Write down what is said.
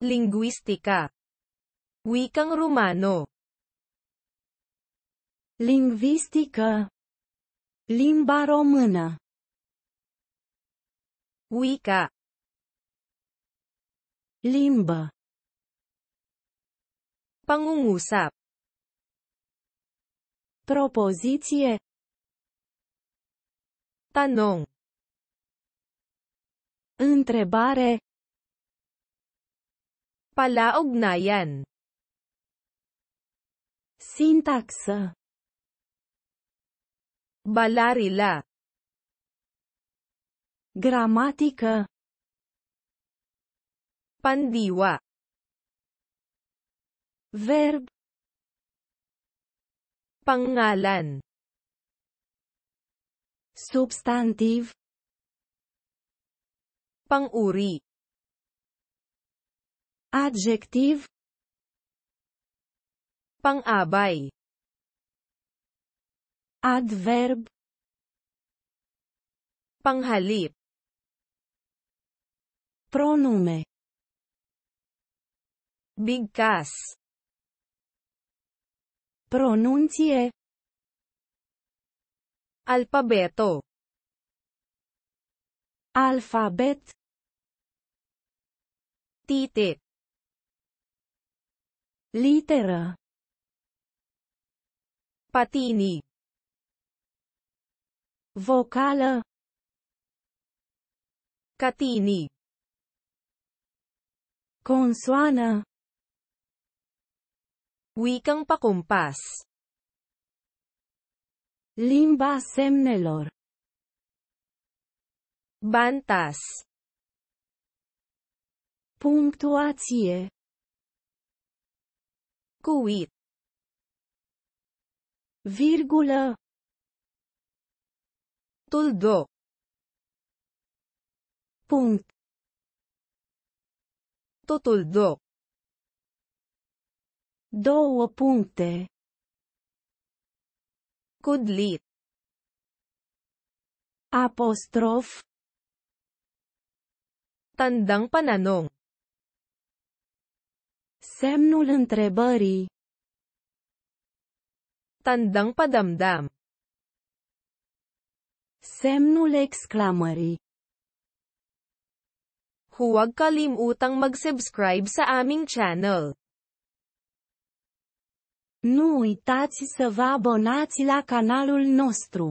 Linguistika. Wikang Rumano. Lingvistică. Limba română. Wika. Limbă. Pangungusap. Propoziție. Tanong. Întrebare. Palaugnayan. Sintaksa. Balarila. Gramatika Pandiwa. Verb. Pangalan. Substantiv. Panguri. Adjective Pang-abay Adverb Panghalip Pronome Bigkas Pronuncie Alpabeto Alphabet Titik Literă. patini, Vocală. Catini. Consoană. Wikang pakumpas. Limba semnelor. Bantas. Punctuație. Kuwait. Virgulă. Toldo. Punct. Totul do. Două puncte. Cudlit. Apostrof. Tandang pananong. Semnul întrebării. Tandang padamdam. Semnul exclamării. Huwag kalimutang mag-subscribe sa aming channel. Nu uitați să vă abonați la canalul nostru.